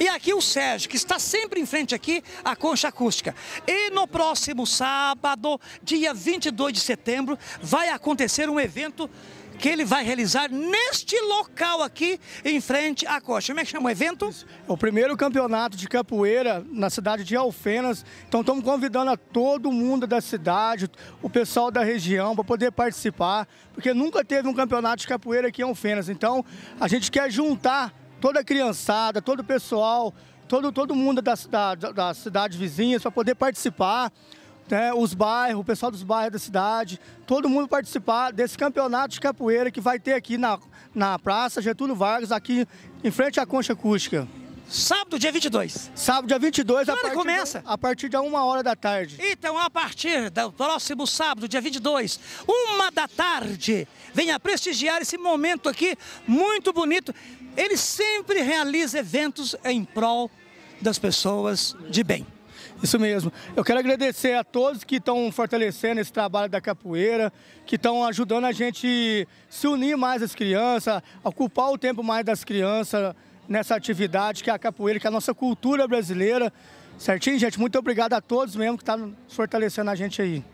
E aqui o Sérgio, que está sempre em frente aqui à Concha Acústica. E no próximo sábado, dia 22 de setembro, vai acontecer um evento que ele vai realizar neste local aqui, em frente à coxa. Como é que chama o evento? É o primeiro campeonato de capoeira na cidade de Alfenas. Então estamos convidando a todo mundo da cidade, o pessoal da região, para poder participar, porque nunca teve um campeonato de capoeira aqui em Alfenas. Então a gente quer juntar toda a criançada, todo o pessoal, todo, todo mundo da, da, da cidade vizinha para poder participar. Né, os bairros, o pessoal dos bairros da cidade, todo mundo participar desse campeonato de capoeira que vai ter aqui na, na Praça Getúlio Vargas, aqui em frente à Concha Acústica. Sábado, dia 22. Sábado, dia 22. Quando a partir começa? Da, a partir de uma hora da tarde. Então, a partir do próximo sábado, dia 22, uma da tarde, venha prestigiar esse momento aqui muito bonito. Ele sempre realiza eventos em prol das pessoas de bem. Isso mesmo. Eu quero agradecer a todos que estão fortalecendo esse trabalho da capoeira, que estão ajudando a gente se unir mais às crianças, ocupar o tempo mais das crianças nessa atividade que é a capoeira, que é a nossa cultura brasileira. Certinho, gente? Muito obrigado a todos mesmo que estão tá fortalecendo a gente aí.